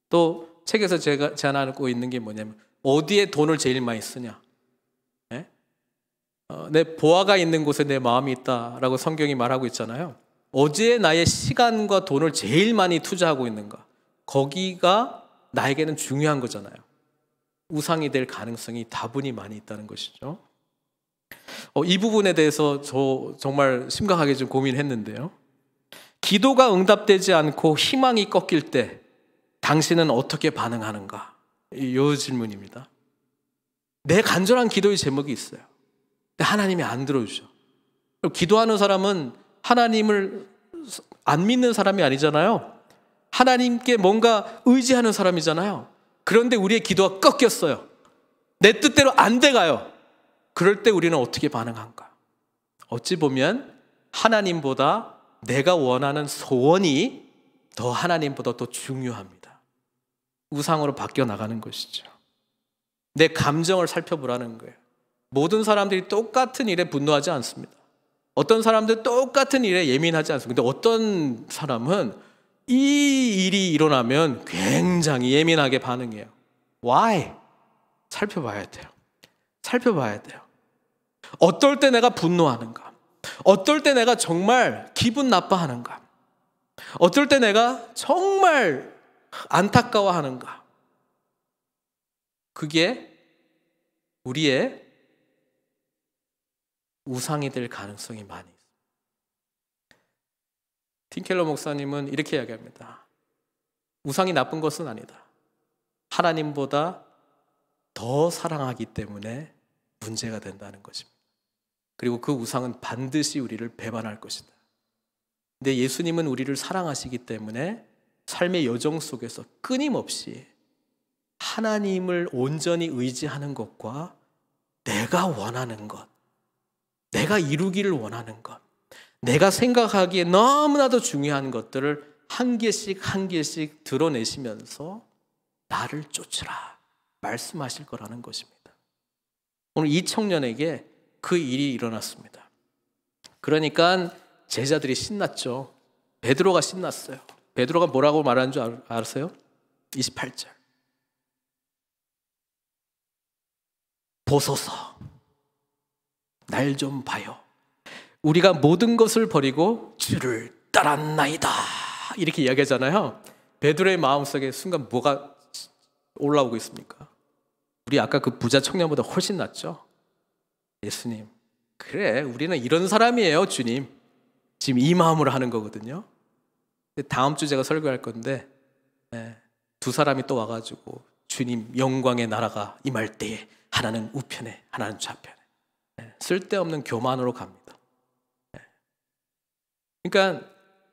또 책에서 제가 제안하고 있는 게 뭐냐면 어디에 돈을 제일 많이 쓰냐? 어, 내 보아가 있는 곳에 내 마음이 있다라고 성경이 말하고 있잖아요. 어제 나의 시간과 돈을 제일 많이 투자하고 있는가? 거기가 나에게는 중요한 거잖아요. 우상이 될 가능성이 다분히 많이 있다는 것이죠. 어, 이 부분에 대해서 저 정말 심각하게 좀 고민했는데요. 기도가 응답되지 않고 희망이 꺾일 때 당신은 어떻게 반응하는가? 이 질문입니다. 내 간절한 기도의 제목이 있어요. 근데 하나님이 안 들어주셔. 기도하는 사람은 하나님을 안 믿는 사람이 아니잖아요. 하나님께 뭔가 의지하는 사람이잖아요. 그런데 우리의 기도가 꺾였어요. 내 뜻대로 안 돼가요. 그럴 때 우리는 어떻게 반응한가? 어찌 보면 하나님보다 내가 원하는 소원이 더 하나님보다 더 중요합니다. 우상으로 바뀌어 나가는 것이죠. 내 감정을 살펴보라는 거예요. 모든 사람들이 똑같은 일에 분노하지 않습니다. 어떤 사람들 똑같은 일에 예민하지 않습니다. 근데 어떤 사람은 이 일이 일어나면 굉장히 예민하게 반응해요. Why? 살펴봐야 돼요. 살펴봐야 돼요. 어떨 때 내가 분노하는가? 어떨 때 내가 정말 기분 나빠하는가? 어떨 때 내가 정말 안타까워하는가? 그게 우리의 우상이 될 가능성이 많이 있습니다. 틴켈러 목사님은 이렇게 이야기합니다. 우상이 나쁜 것은 아니다. 하나님보다 더 사랑하기 때문에 문제가 된다는 것입니다. 그리고 그 우상은 반드시 우리를 배반할 것이다. 근데 예수님은 우리를 사랑하시기 때문에 삶의 여정 속에서 끊임없이 하나님을 온전히 의지하는 것과 내가 원하는 것, 내가 이루기를 원하는 것, 내가 생각하기에 너무나도 중요한 것들을 한 개씩 한 개씩 드러내시면서 나를 쫓으라 말씀하실 거라는 것입니다. 오늘 이 청년에게 그 일이 일어났습니다. 그러니까 제자들이 신났죠. 베드로가 신났어요. 베드로가 뭐라고 말하는 줄 아세요? 28절. 보소서. 날좀 봐요. 우리가 모든 것을 버리고 주를 따랐나이다. 이렇게 이야기하잖아요. 베드로의 마음속에 순간 뭐가 올라오고 있습니까? 우리 아까 그 부자 청년보다 훨씬 낫죠? 예수님. 그래, 우리는 이런 사람이에요, 주님. 지금 이 마음으로 하는 거거든요. 다음 주 제가 설교할 건데, 예, 두 사람이 또 와가지고, 주님 영광의 나라가 임할 때에 하나는 우편에, 하나는 좌편에. 예, 쓸데없는 교만으로 갑니다. 예. 그러니까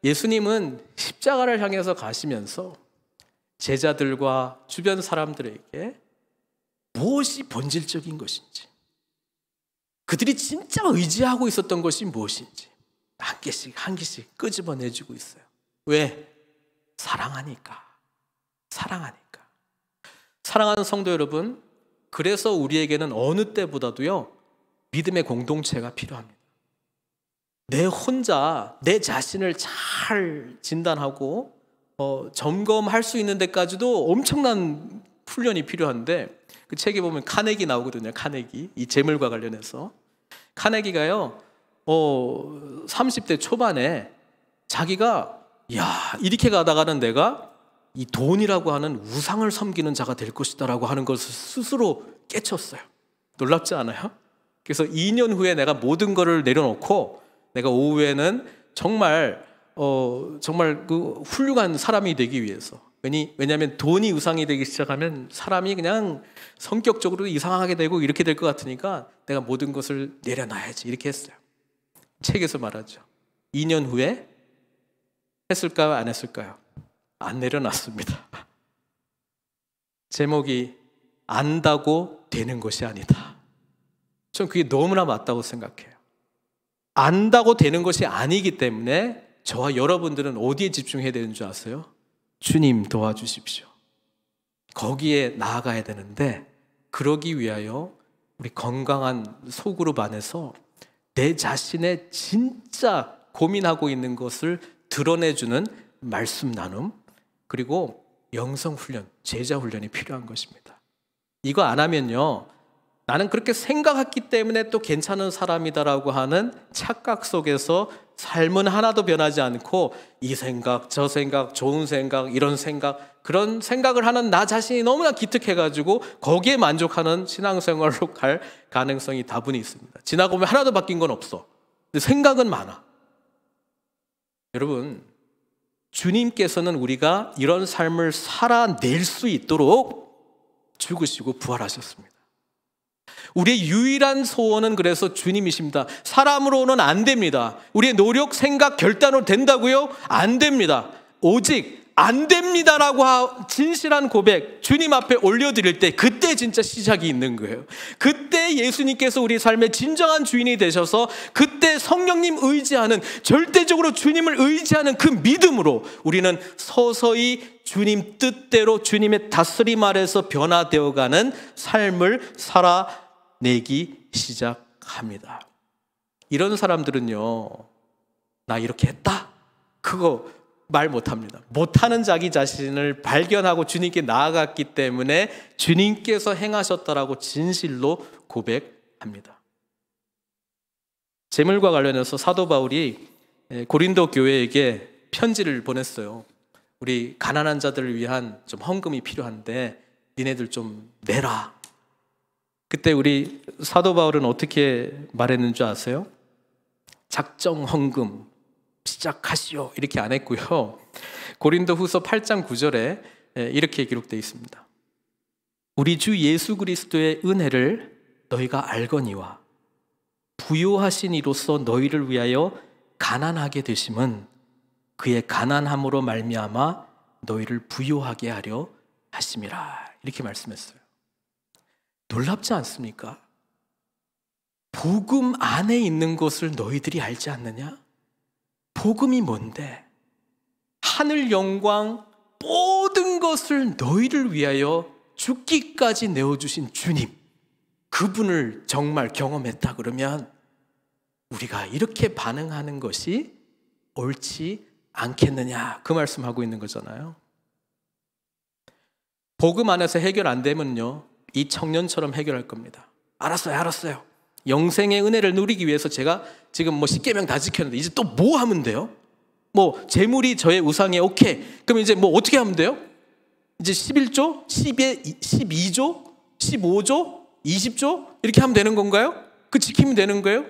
예수님은 십자가를 향해서 가시면서 제자들과 주변 사람들에게 무엇이 본질적인 것인지, 그들이 진짜 의지하고 있었던 것이 무엇인지 한 개씩 한 개씩 끄집어내주고 있어요. 왜? 사랑하니까. 사랑하니까. 사랑하는 성도 여러분, 그래서 우리에게는 어느 때보다도요, 믿음의 공동체가 필요합니다. 내 혼자 내 자신을 잘 진단하고 어, 점검할 수 있는 데까지도 엄청난 훈련이 필요한데 그 책에 보면 카네기 나오거든요. 카네기 이 재물과 관련해서 카네기가요. 어, 30대 초반에 자기가 야 이렇게 가다가는 내가 이 돈이라고 하는 우상을 섬기는 자가 될 것이다라고 하는 것을 스스로 깨쳤어요. 놀랍지 않아요? 그래서 2년 후에 내가 모든 것을 내려놓고 내가 오후에는 정말 어 정말 그 훌륭한 사람이 되기 위해서 왜니 왜냐하면 돈이 우상이 되기 시작하면 사람이 그냥 성격적으로 이상하게 되고 이렇게 될 것 같으니까 내가 모든 것을 내려놔야지 이렇게 했어요. 책에서 말하죠. 2년 후에 했을까요? 안 했을까요? 안 내려놨습니다. 제목이 안다고 되는 것이 아니다. 전 그게 너무나 맞다고 생각해요. 안다고 되는 것이 아니기 때문에 저와 여러분들은 어디에 집중해야 되는 줄 아세요? 주님 도와주십시오. 거기에 나아가야 되는데 그러기 위하여 우리 건강한 속으로 반해서 내 자신의 진짜 고민하고 있는 것을 드러내주는 말씀 나눔 그리고 영성 훈련, 제자 훈련이 필요한 것입니다. 이거 안 하면요 나는 그렇게 생각했기 때문에 또 괜찮은 사람이다라고 하는 착각 속에서 삶은 하나도 변하지 않고 이 생각, 저 생각, 좋은 생각, 이런 생각, 그런 생각을 하는 나 자신이 너무나 기특해가지고 거기에 만족하는 신앙생활로 갈 가능성이 다분히 있습니다. 지나고 보면 하나도 바뀐 건 없어. 근데 생각은 많아. 여러분, 주님께서는 우리가 이런 삶을 살아낼 수 있도록 죽으시고 부활하셨습니다. 우리의 유일한 소원은 그래서 주님이십니다. 사람으로는 안 됩니다. 우리의 노력, 생각, 결단으로 된다고요? 안 됩니다. 오직 안 됩니다라고 진실한 고백 주님 앞에 올려드릴 때 그때 진짜 시작이 있는 거예요. 그때 예수님께서 우리 삶의 진정한 주인이 되셔서 그때 성령님 의지하는 절대적으로 주님을 의지하는 그 믿음으로 우리는 서서히 주님 뜻대로 주님의 다스림 아래서 변화되어가는 삶을 살아 내기 시작합니다. 이런 사람들은요, 나 이렇게 했다? 그거 말 못합니다. 못하는 자기 자신을 발견하고 주님께 나아갔기 때문에 주님께서 행하셨다라고 진실로 고백합니다. 재물과 관련해서 사도 바울이 고린도 교회에게 편지를 보냈어요. 우리 가난한 자들을 위한 좀 헌금이 필요한데 니네들 좀 내라. 그때 우리 사도 바울은 어떻게 말했는 지 아세요? 작정 헌금 시작하시오 이렇게 안 했고요. 고린도후서 8장 9절에 예, 이렇게 기록되어 있습니다. 우리 주 예수 그리스도의 은혜를 너희가 알거니와 부요하신 이로서 너희를 위하여 가난하게 되심은 그의 가난함으로 말미암아 너희를 부요하게 하려 하심이라 이렇게 말씀했어요. 놀랍지 않습니까? 복음 안에 있는 것을 너희들이 알지 않느냐? 복음이 뭔데? 하늘 영광 모든 것을 너희를 위하여 죽기까지 내어주신 주님, 그분을 정말 경험했다 그러면 우리가 이렇게 반응하는 것이 옳지 않겠느냐. 그 말씀하고 있는 거잖아요. 복음 안에서 해결 안 되면요. 이 청년처럼 해결할 겁니다. 알았어요, 알았어요. 영생의 은혜를 누리기 위해서 제가 지금 뭐 십계명 다 지켰는데 이제 또 뭐 하면 돼요? 뭐 재물이 저의 우상에 오케이. 그럼 이제 뭐 어떻게 하면 돼요? 이제 11조, 1 12조, 15조, 20조 이렇게 하면 되는 건가요? 그 지키면 되는 거예요?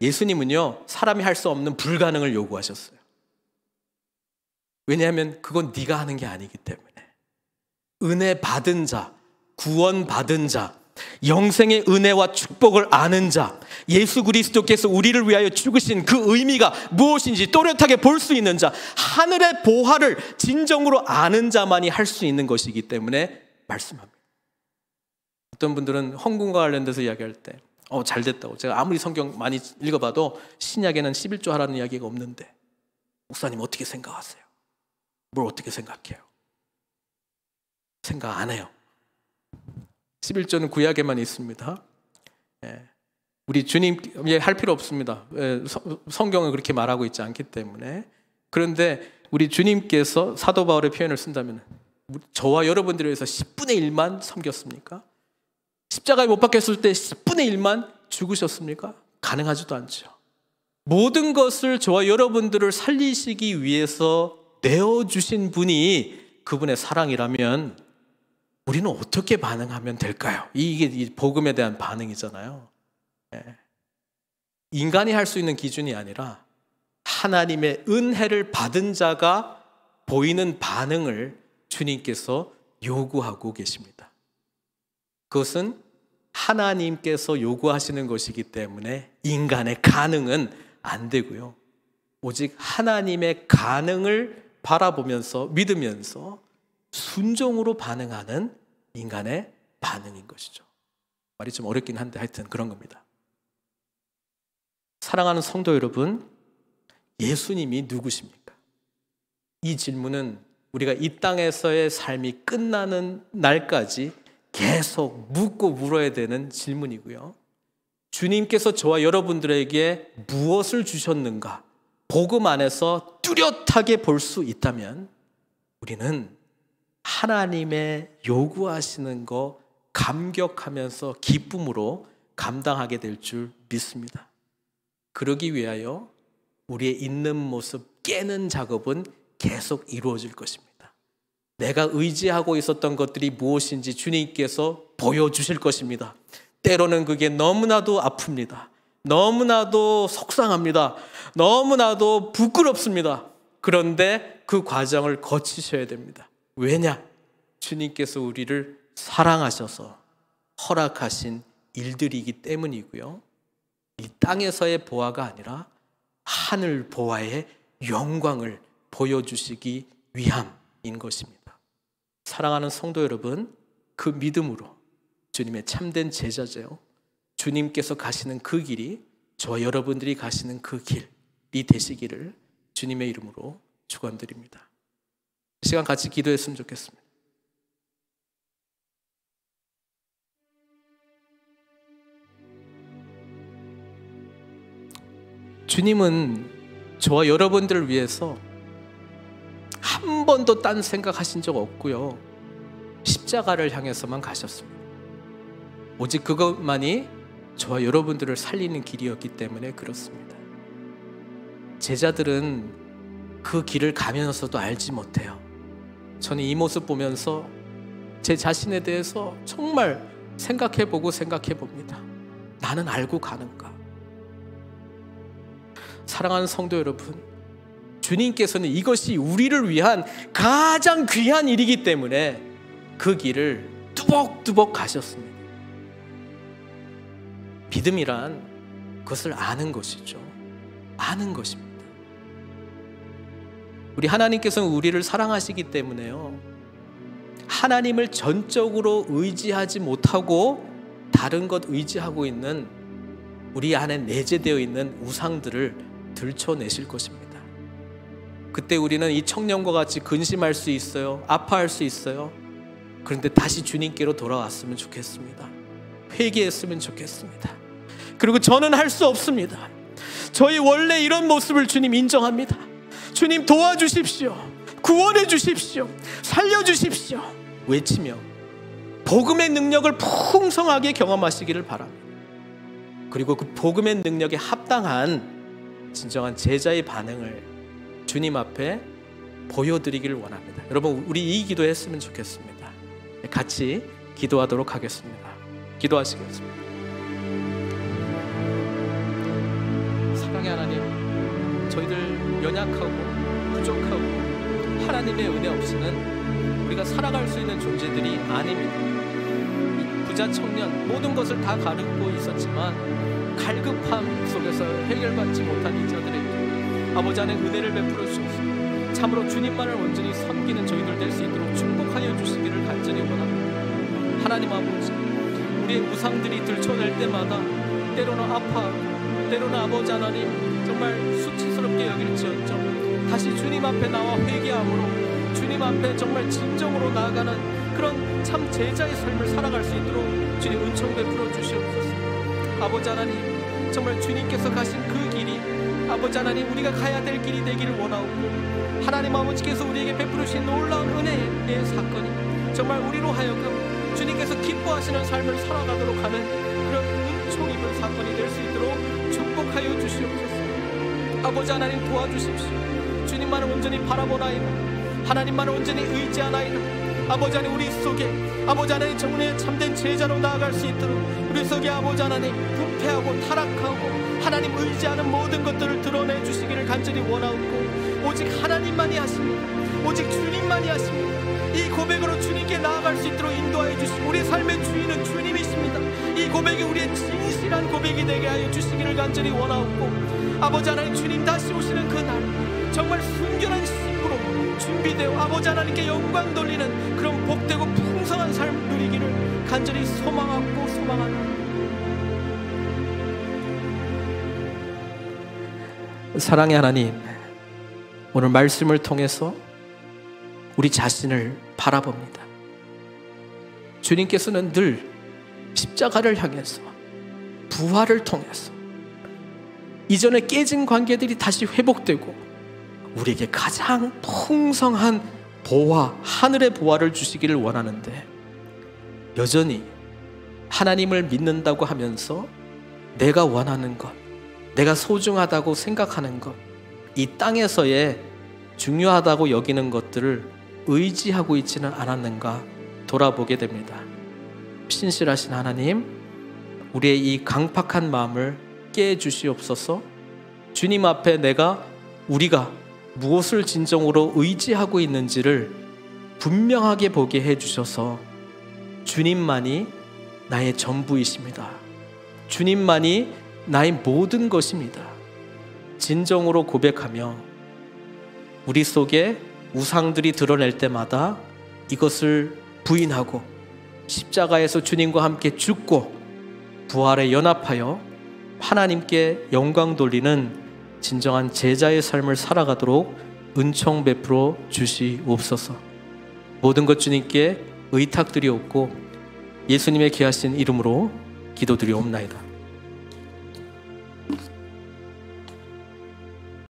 예수님은요. 사람이 할 수 없는 불가능을 요구하셨어요. 왜냐하면 그건 네가 하는 게 아니기 때문에. 은혜 받은 자, 구원받은 자, 영생의 은혜와 축복을 아는 자, 예수 그리스도께서 우리를 위하여 죽으신 그 의미가 무엇인지 또렷하게 볼 수 있는 자, 하늘의 보화를 진정으로 아는 자만이 할 수 있는 것이기 때문에 말씀합니다. 어떤 분들은 헌금과 관련돼서 이야기할 때, 어, 잘 됐다고. 제가 아무리 성경 많이 읽어봐도 신약에는 11조 하라는 이야기가 없는데, 목사님 어떻게 생각하세요? 뭘 어떻게 생각해요? 생각 안 해요. 11조는 구약에만 있습니다. 예. 우리 주님이 예, 할 필요 없습니다. 예, 성경은 그렇게 말하고 있지 않기 때문에. 그런데 우리 주님께서 사도 바울의 표현을 쓴다면 저와 여러분들을 위해서 10분의 1만 섬겼습니까? 십자가에 못 박혔을 때 10분의 1만 죽으셨습니까? 가능하지도 않죠. 모든 것을 저와 여러분들을 살리시기 위해서 내어주신 분이 그분의 사랑이라면 우리는 어떻게 반응하면 될까요? 이게 이 복음에 대한 반응이잖아요. 예. 인간이 할 수 있는 기준이 아니라 하나님의 은혜를 받은 자가 보이는 반응을 주님께서 요구하고 계십니다. 그것은 하나님께서 요구하시는 것이기 때문에 인간의 가능은 안 되고요. 오직 하나님의 가능을 바라보면서 믿으면서 순종으로 반응하는 인간의 반응인 것이죠. 말이 좀 어렵긴 한데 하여튼 그런 겁니다. 사랑하는 성도 여러분, 예수님이 누구십니까? 이 질문은 우리가 이 땅에서의 삶이 끝나는 날까지 계속 묻고 물어야 되는 질문이고요. 주님께서 저와 여러분들에게 무엇을 주셨는가, 복음 안에서 뚜렷하게 볼 수 있다면 우리는 하나님의 요구하시는 거 감격하면서 기쁨으로 감당하게 될 줄 믿습니다. 그러기 위하여 우리의 있는 모습 깨는 작업은 계속 이루어질 것입니다. 내가 의지하고 있었던 것들이 무엇인지 주님께서 보여주실 것입니다. 때로는 그게 너무나도 아픕니다. 너무나도 속상합니다. 너무나도 부끄럽습니다. 그런데 그 과정을 거치셔야 됩니다. 왜냐? 주님께서 우리를 사랑하셔서 허락하신 일들이기 때문이고요. 이 땅에서의 보화가 아니라 하늘 보아의 영광을 보여주시기 위함인 것입니다. 사랑하는 성도 여러분, 그 믿음으로 주님의 참된 제자죠 주님께서 가시는 그 길이 저 여러분들이 가시는 그 길이 되시기를 주님의 이름으로 축원드립니다. 시간 같이 기도했으면 좋겠습니다. 주님은 저와 여러분들을 위해서 한 번도 딴 생각하신 적 없고요. 십자가를 향해서만 가셨습니다. 오직 그것만이 저와 여러분들을 살리는 길이었기 때문에 그렇습니다. 제자들은 그 길을 가면서도 알지 못해요. 저는 이 모습 보면서 제 자신에 대해서 정말 생각해 보고 생각해 봅니다. 나는 알고 가는가? 사랑하는 성도 여러분, 주님께서는 이것이 우리를 위한 가장 귀한 일이기 때문에 그 길을 뚜벅뚜벅 가셨습니다. 믿음이란 그것을 아는 것이죠. 아는 것입니다. 우리 하나님께서는 우리를 사랑하시기 때문에요. 하나님을 전적으로 의지하지 못하고 다른 것 의지하고 있는 우리 안에 내재되어 있는 우상들을 들춰내실 것입니다. 그때 우리는 이 청년과 같이 근심할 수 있어요. 아파할 수 있어요. 그런데 다시 주님께로 돌아왔으면 좋겠습니다. 회개했으면 좋겠습니다. 그리고 저는 할 수 없습니다. 저희 원래 이런 모습을 주님 인정합니다. 주님 도와주십시오. 구원해 주십시오. 살려 주십시오. 외치며 복음의 능력을 풍성하게 경험하시기를 바랍니다. 그리고 그 복음의 능력에 합당한 진정한 제자의 반응을 주님 앞에 보여드리기를 원합니다. 여러분, 우리 이 기도했으면 좋겠습니다. 네, 같이 기도하도록 하겠습니다. 기도하시겠습니다. 사랑의 하나님, 저희들 연약하고 부족하고 하나님의 은혜 없이는 우리가 살아갈 수 있는 존재들이 아닙니다. 부자 청년 모든 것을 다 가르고 있었지만 갈급함 속에서 해결받지 못한 이자들에게 아버지 안에 은혜를 베풀어 주옵소서. 참으로 주님만을 온전히 섬기는 저희들 될 수 있도록 축복하여 주시기를 간절히 원합니다. 하나님 아버지, 우리의 우상들이 들춰낼 때마다 때로는 아파 때로는 아버지 하나님 정말 수치스럽게 여길지언죠 다시 주님 앞에 나와 회개함으로 주님 앞에 정말 진정으로 나아가는 그런 참 제자의 삶을 살아갈 수 있도록 주님 은총 베풀어 주시옵소서 아버지 하나님 정말 주님께서 가신 그 길이 아버지 하나님 우리가 가야 될 길이 되기를 원하옵고 하나님 아버지께서 우리에게 베풀으신 놀라운 은혜의 사건이 정말 우리로 하여금 주님께서 기뻐하시는 삶을 살아가도록 하는 그런 은총 입은 사건이 될 수 있도록 축복하여 주시옵소서. 아버지 하나님 도와주십시오. 주님만을 온전히 바라보나이다. 하나님만을 온전히 의지하나이다. 아버지 하나님 우리 속에 아버지 하나님 정문에 참된 제자로 나아갈 수 있도록 우리 속에 아버지 하나님 부패하고 타락하고 하나님 의지하는 모든 것들을 드러내 주시기를 간절히 원하옵고 오직 하나님만이 하십니다. 오직 주님만이 하십니다. 이 고백으로 주님께 나아갈 수 있도록 인도하여 주시고 우리 삶의 주인은 주님이십니다. 이 고백이 우리의 진실한 고백이 되게 하여 주시기를 간절히 원하옵고 아버지 하나님 주님 나는 정말 순결한 심으로 준비되어 아버지 하나님께 영광 돌리는 그런 복되고 풍성한 삶 누리기를 간절히 소망하고 소망하는 사랑의 하나님 오늘 말씀을 통해서 우리 자신을 바라봅니다. 주님께서는 늘 십자가를 향해서 부활을 통해서 이전에 깨진 관계들이 다시 회복되고 우리에게 가장 풍성한 보화, 하늘의 보화를 주시기를 원하는데 여전히 하나님을 믿는다고 하면서 내가 원하는 것, 내가 소중하다고 생각하는 것, 이 땅에서의 중요하다고 여기는 것들을 의지하고 있지는 않았는가 돌아보게 됩니다. 신실하신 하나님, 우리의 이 강팍한 마음을 깨게해 주시옵소서. 주님 앞에 내가 우리가 무엇을 진정으로 의지하고 있는지를 분명하게 보게 해 주셔서 주님만이 나의 전부이십니다. 주님만이 나의 모든 것입니다. 진정으로 고백하며 우리 속에 우상들이 드러낼 때마다 이것을 부인하고 십자가에서 주님과 함께 죽고 부활에 연합하여 하나님께 영광 돌리는 진정한 제자의 삶을 살아가도록 은총 베풀어 주시옵소서. 모든 것 주님께 의탁드리옵고 예수님의 귀하신 이름으로 기도드리옵나이다.